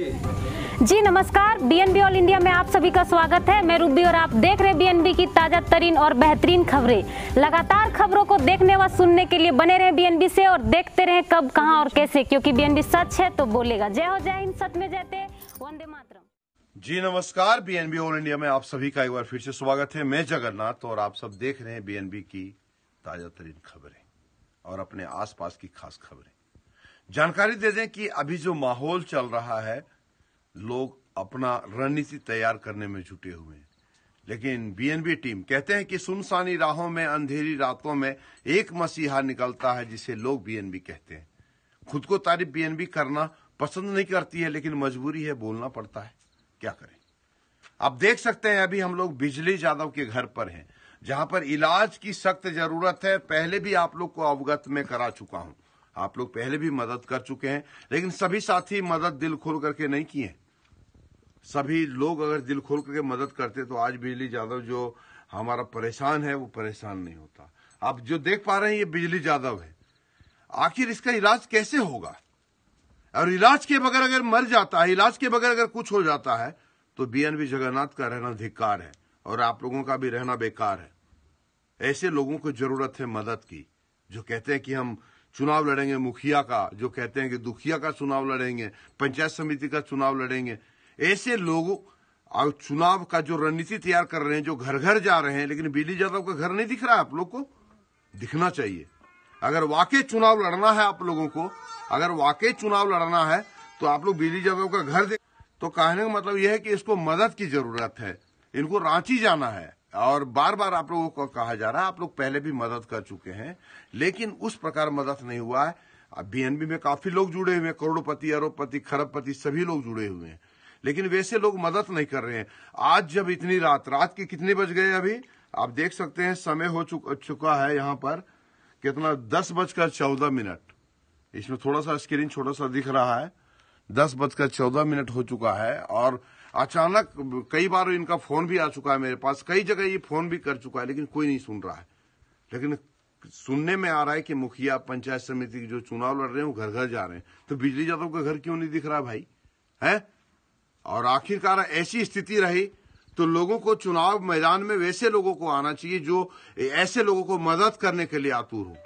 जी नमस्कार BNB all India में आप सभी का स्वागत है मैं रूबी और आप देख रहे बीएनबी की ताजा तरीन और बेहतरीन खबरें लगातार खबरों को देखने व सुनने के लिए बने रहे बीएनबी से और देखते रहे कब कहां और कैसे क्योंकि बीएनबी सच है तो बोलेगा जय हो जय हिंद सच में जयते वंदे मातरम जी नमस्कार बीएनबी ऑल इंडिया में आप सभी का एक बार फिर से स्वागत है मैं जगन्नाथ और आप सब देख रहे हैं बीएनबी की ताजा तरीन खबरें और अपने आस की खास खबरें जानकारी दे दें कि अभी जो माहौल चल रहा है लोग अपना रणनीति तैयार करने में जुटे हुए हैं लेकिन बीएनबी टीम कहते हैं कि सुनसानी राहों में अंधेरी रातों में एक मसीहा निकलता है जिसे लोग बीएनबी कहते हैं खुद को तारीफ बीएनबी करना पसंद नहीं करती है लेकिन मजबूरी है बोलना पड़ता है क्या करें आप देख सकते हैं अभी हम लोग बिजली यादव के घर पर हैं जहां पर इलाज की सख्त जरूरत है पहले भी आप लोग को अवगत में करा चुका हूं आप लोग पहले भी मदद कर चुके हैं लेकिन सभी साथी मदद दिल खोल करके नहीं किए सभी लोग अगर दिल खोल करके मदद करते तो आज बिजली यादव जो हमारा परेशान है वो परेशान नहीं होता आप जो देख पा रहे हैं ये बिजली यादव है आखिर इसका इलाज कैसे होगा और इलाज के बगैर अगर मर जाता है इलाज के बगैर अगर कुछ हो जाता है तो बीएनबी जगन्नाथ का रहना धिक्कार है और आप लोगों का भी रहना बेकार है ऐसे लोगों को जरूरत है मदद की जो कहते हैं कि हम चुनाव लड़ेंगे मुखिया का जो कहते हैं कि दुखिया का चुनाव लड़ेंगे पंचायत समिति का चुनाव लड़ेंगे ऐसे लोग और चुनाव का जो रणनीति तैयार कर रहे हैं जो घर घर जा रहे हैं लेकिन बिजली यादव का घर नहीं दिख रहा है आप लोग को दिखना चाहिए अगर वाकई चुनाव लड़ना है आप लोगों को अगर वाकई चुनाव लड़ना है तो आप लोग बिजली यादव का घर देख तो कहने का मतलब यह है कि इसको मदद की जरूरत है इनको रांची जाना है और बार बार आप लोगों को कहा जा रहा है आप लोग पहले भी मदद कर चुके हैं लेकिन उस प्रकार मदद नहीं हुआ है अब बीएनबी में काफी लोग जुड़े हुए हैं करोड़पति अरबपति खरबपति सभी लोग जुड़े हुए हैं लेकिन वैसे लोग मदद नहीं कर रहे हैं आज जब इतनी रात रात के कितने बज गए अभी आप देख सकते हैं समय हो चुक, चुका है यहां पर कितना दस बजकर चौदह मिनट इसमें थोड़ा सा स्क्रीन छोटा सा दिख रहा है दस बजकर चौदह मिनट हो चुका है और अचानक कई बार इनका फोन भी आ चुका है मेरे पास कई जगह ये फोन भी कर चुका है लेकिन कोई नहीं सुन रहा है लेकिन सुनने में आ रहा है कि मुखिया पंचायत समिति के जो चुनाव लड़ रहे हैं वो घर घर जा रहे हैं तो बिजली यादव का घर क्यों नहीं दिख रहा भाई है और आखिरकार ऐसी स्थिति रही तो लोगों को चुनाव मैदान में वैसे लोगों को आना चाहिए जो ऐसे लोगों को मदद करने के लिए आतुर हो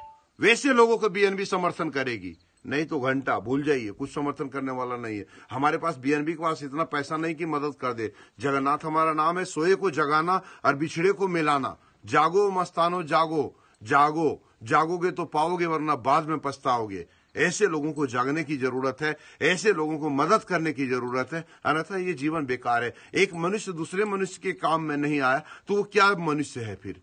वैसे लोगों को बीएनबी समर्थन करेगी नहीं तो घंटा भूल जाइए कुछ समर्थन करने वाला नहीं है हमारे पास बीएनबी के पास इतना पैसा नहीं कि मदद कर दे जगन्नाथ हमारा नाम है सोए को जगाना और बिछड़े को मिलाना जागो मस्तानो जागो जागो जागोगे तो पाओगे वरना बाद में पछताओगे ऐसे लोगों को जागने की जरूरत है ऐसे लोगों को मदद करने की जरूरत है अन्यथा ये जीवन बेकार है एक मनुष्य दूसरे मनुष्य के काम में नहीं आया तो वो क्या मनुष्य है फिर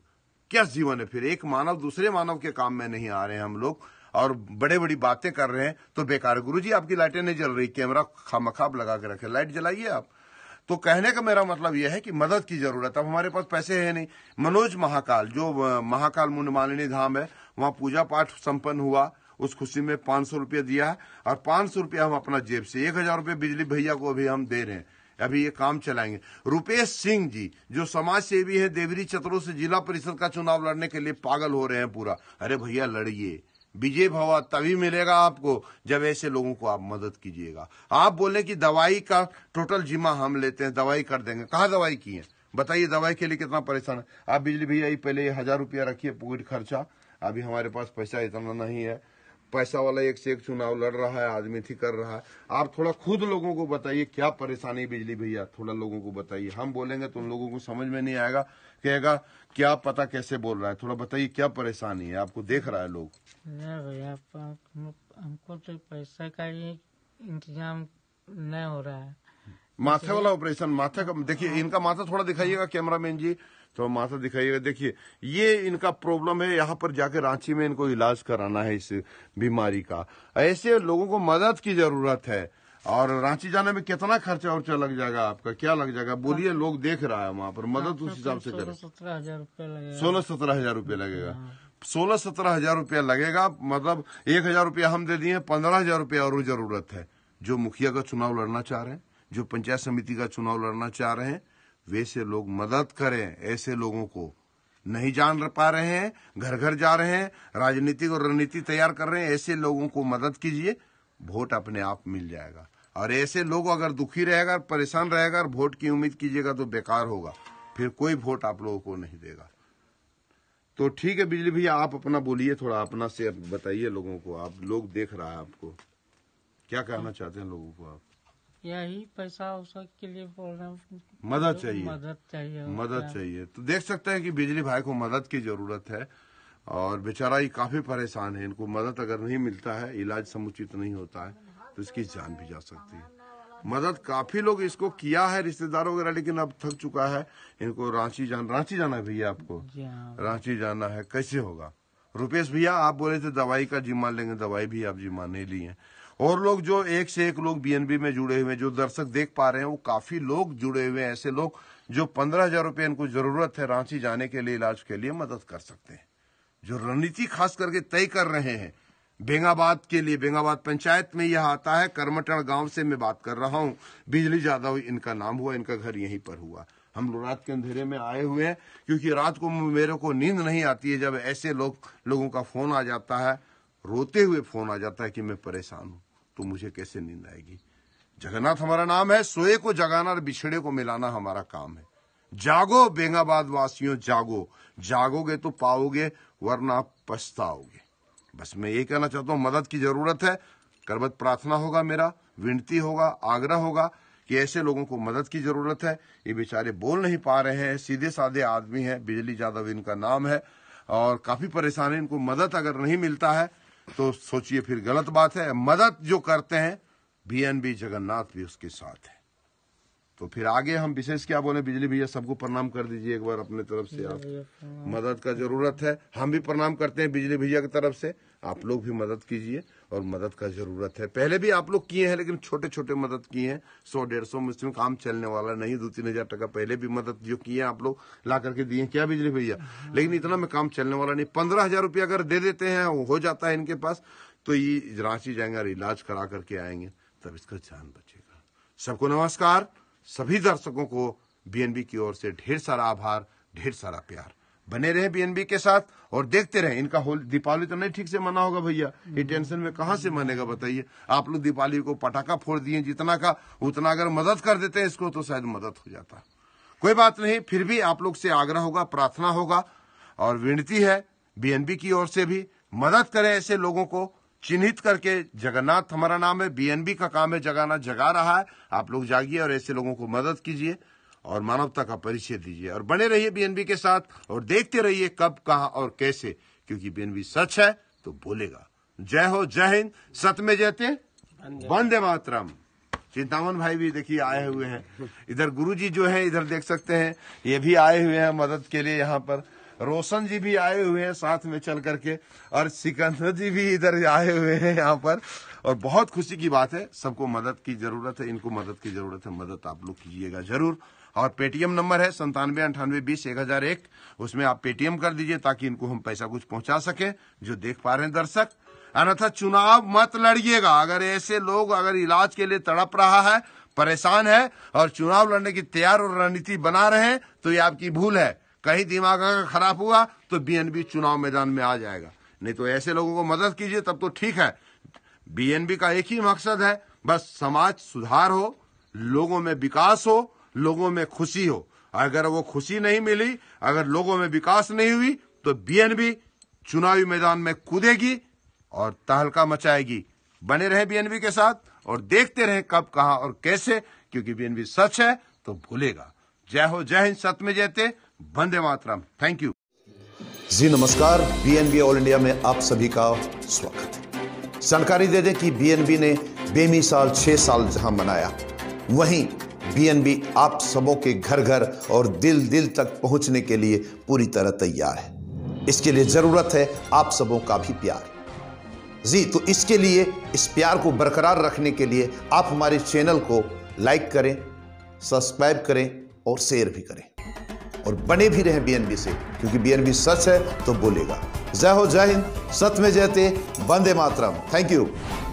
क्या जीवन है फिर एक मानव दूसरे मानव के काम में नहीं आ रहे हैं हम लोग और बड़े बड़ी बातें कर रहे हैं तो बेकार गुरु जी आपकी लाइटें नहीं जल रही कैमरा खामखाब लगा के रखे लाइट जलाइए आप तो कहने का मेरा मतलब यह है कि मदद की जरूरत है हमारे पास पैसे है नहीं मनोज महाकाल जो महाकाल मालिनी धाम है वहां पूजा पाठ संपन्न हुआ उस खुशी में पांच सौ रुपया दिया है और पांच सौ रुपया हम अपना जेब से एक हजार रूपये बिजली भैया को अभी हम दे रहे हैं अभी ये काम चलाएंगे रुपेश सिंह जी जो समाज सेवी है देवरी चतरों से जिला परिषद का चुनाव लड़ने के लिए पागल हो रहे हैं पूरा अरे भैया लड़िए विजय भव तभी मिलेगा आपको जब ऐसे लोगों को आप मदद कीजिएगा आप बोले कि दवाई का टोटल जिम्मा हम लेते हैं दवाई कर देंगे कहा दवाई की है बताइए दवाई के लिए कितना परेशान है आप बिजली भैया पहले हजार रुपया रखिए पूरी खर्चा अभी हमारे पास पैसा इतना नहीं है पैसा वाला एक से एक चुनाव लड़ रहा है आदमी थी कर रहा है आप थोड़ा खुद लोगों को बताइए क्या परेशानी बिजली भैया थोड़ा लोगों को बताइए हम बोलेंगे तो उन लोगों को समझ में नहीं आएगा कहेगा क्या पता कैसे बोल रहा है थोड़ा बताइए क्या परेशानी है आपको देख रहा है लोग भैया हमको तो पैसा का इंतजाम नहीं हो रहा है माथे वाला ऑपरेशन माथे का देखिए हाँ। इनका माथा थोड़ा दिखाइएगा कैमरामैन हाँ। जी तो माता दिखाइएगा देखिए ये इनका प्रॉब्लम है यहाँ पर जाके रांची में इनको इलाज कराना है इस बीमारी का ऐसे लोगों को मदद की जरूरत है और रांची जाने में कितना खर्चा उर्चा लग जाएगा आपका क्या लग जाएगा बोलिए लोग देख रहा है वहाँ पर मदद उस हिसाब से करें सत्रह हजार सोलह सत्रह हजार रूपया लगेगा सोलह सत्रह हजार रूपया हाँ। लगेगा मतलब एक हजार रूपया हम दे दिए पंद्रह हजार रूपया और जरूरत है जो मुखिया का चुनाव लड़ना चाह रहे हैं जो पंचायत समिति का चुनाव लड़ना चाह रहे हैं वैसे लोग मदद करें ऐसे लोगों को नहीं जान पा रहे हैं घर घर जा रहे हैं राजनीतिक और रणनीति तैयार कर रहे हैं ऐसे लोगों को मदद कीजिए वोट अपने आप मिल जाएगा और ऐसे लोग अगर दुखी रहेगा परेशान रहेगा और वोट की उम्मीद कीजिएगा तो बेकार होगा फिर कोई वोट आप लोगों को नहीं देगा तो ठीक है बिजली भैया आप अपना बोलिए थोड़ा अपना से बताइए लोगों को आप लोग देख रहा है आपको क्या कहना चाहते हैं लोगों को आप यही पैसा वैसा के लिए मदद चाहिए मदद चाहिए मदद चाहिए तो देख सकते हैं कि बिजली भाई को मदद की जरूरत है और बेचारा ये काफी परेशान है इनको मदद अगर नहीं मिलता है इलाज समुचित नहीं होता है तो इसकी जान भी जा सकती है मदद काफी लोग इसको किया है रिश्तेदारों वगैरह लेकिन अब थक चुका है इनको रांची जाना रांची जाना है भैया आपको हाँ। रांची जाना है कैसे होगा रुपेश भैया आप बोले थे दवाई का जिम्मा लेंगे दवाई भी आप जिम्मा नहीं लिए और लोग जो एक से एक लोग बीएनबी में जुड़े हुए हैं जो दर्शक देख पा रहे हैं वो काफी लोग जुड़े हुए हैं ऐसे लोग जो पंद्रह हजार रूपये इनको जरूरत है रांची जाने के लिए इलाज के लिए मदद कर सकते हैं जो रणनीति खास करके तय कर रहे हैं बेंगाबाद के लिए बेंगाबाद पंचायत में यह आता है कर्मटण गांव से मैं बात कर रहा हूं बिजली ज्यादा हुई इनका नाम हुआ इनका घर यहीं पर हुआ हम लोग रात के अंधेरे में आए हुए हैं क्योंकि रात को मेरे को नींद नहीं आती है जब ऐसे लोग लोगों का फोन आ जाता है रोते हुए फोन आ जाता है कि मैं परेशान हूं तो मुझे कैसे नींद आएगी जगन्नाथ हमारा नाम है सोए को जगाना और बिछड़े को मिलाना हमारा काम है जागो बेंगाबाद वासियों जागो जागोगे तो पाओगे वरना पछताओगे बस मैं ये कहना चाहता हूँ मदद की जरूरत है करबत प्रार्थना होगा मेरा विनती होगा आग्रह होगा कि ऐसे लोगों को मदद की जरूरत है ये बेचारे बोल नहीं पा रहे हैं सीधे साधे आदमी हैं बिजली यादव इनका नाम है और काफी परेशानी इनको मदद अगर नहीं मिलता है तो सोचिए फिर गलत बात है मदद जो करते हैं बीएनबी जगन्नाथ भी उसके साथ है तो फिर आगे हम विशेष क्या बोले बिजली भैया सबको प्रणाम कर दीजिए एक बार अपने तरफ से आप मदद का जरूरत है हम भी प्रणाम करते हैं बिजली भैया की तरफ से आप लोग भी मदद कीजिए और मदद का जरूरत है पहले भी आप लोग किए हैं लेकिन छोटे छोटे मदद किए हैं सौ डेढ़ सौ मुस्लिम काम चलने वाला नहीं दो तीन हजार टका पहले भी मदद जो किए आप लोग ला करके दिए क्या बिजली भैया लेकिन इतना में काम चलने वाला नहीं पंद्रह हजार रुपया अगर दे देते हैं हो जाता है इनके पास तो ये रांची जाएंगे और इलाज करा करके आएंगे तब इसका जान बचेगा सबको नमस्कार सभी दर्शकों को बीएनबी की ओर से ढेर सारा आभार ढेर सारा प्यार बने रहे बीएनबी के साथ और देखते रहे इनका होली दीपावली तो नहीं ठीक से मना होगा भैया ये टेंशन में कहा से मनेगा बताइए आप लोग दीपावली को पटाखा फोड़ दिए जितना का उतना अगर मदद कर देते हैं इसको तो शायद मदद हो जाता कोई बात नहीं फिर भी आप लोग से आग्रह होगा प्रार्थना होगा और विनती है बीएनबी की ओर से भी मदद करें ऐसे लोगों को चिन्हित करके जगन्नाथ हमारा नाम है बीएनबी का काम है जगाना जगा रहा है आप लोग जागिए और ऐसे लोगों को मदद कीजिए और मानवता का परिचय दीजिए और बने रहिए बीएनबी के साथ और देखते रहिए कब कहा और कैसे क्योंकि बीएनबी सच है तो बोलेगा जय हो जय हिंद सत में जयते वंदे मातरम चिंतावन भाई भी देखिए आए हुए हैं इधर गुरुजी जो है इधर देख सकते हैं ये भी आए हुए हैं मदद के लिए यहाँ पर रोशन जी भी आए हुए हैं साथ में चल करके और सिकंदर जी भी इधर आए हुए हैं यहाँ पर और बहुत खुशी की बात है सबको मदद की जरूरत है इनको मदद की जरूरत है मदद आप लोग कीजिएगा जरूर और पेटीएम नंबर है संतानवे अंठानवे बीस एक हजार एक उसमें आप पेटीएम कर दीजिए ताकि इनको हम पैसा कुछ पहुंचा सके जो देख पा रहे हैं दर्शक अन्यथा चुनाव मत लड़िएगा अगर ऐसे लोग अगर इलाज के लिए तड़प रहा है परेशान है और चुनाव लड़ने की तैयार और रणनीति बना रहे हैं तो ये आपकी भूल है कहीं दिमाग अगर खराब हुआ तो बीएनबी चुनाव मैदान में आ जाएगा नहीं तो ऐसे लोगों को मदद कीजिए तब तो ठीक है बीएनबी का एक ही मकसद है बस समाज सुधार हो लोगों में विकास हो लोगों में खुशी हो अगर वो खुशी नहीं मिली अगर लोगों में विकास नहीं हुई तो बीएनबी चुनावी मैदान में कूदेगी और तहलका मचाएगी बने रहे बीएनबी के साथ और देखते रहे कब कहा और कैसे क्योंकि बीएनबी सच है तो भूलेगा जय हो जय हिंद सत्य में जयते वंदे मातरम थैंक यू जी नमस्कार बीएनबी ऑल इंडिया में आप सभी का स्वागत जानकारी दे दें कि बीएनबी ने बेमिसाल छह साल जहां मनाया वहीं बीएनबी आप सबों के घर घर और दिल दिल तक पहुंचने के लिए पूरी तरह तैयार है इसके लिए जरूरत है आप सबों का भी प्यार जी तो इसके लिए इस प्यार को बरकरार रखने के लिए आप हमारे चैनल को लाइक करें सब्सक्राइब करें और शेयर भी करें और बने भी रहे बीएनबी से क्योंकि बीएनबी सच है तो बोलेगा जय हो जय हिंद सत में जयते वंदे मातरम थैंक यू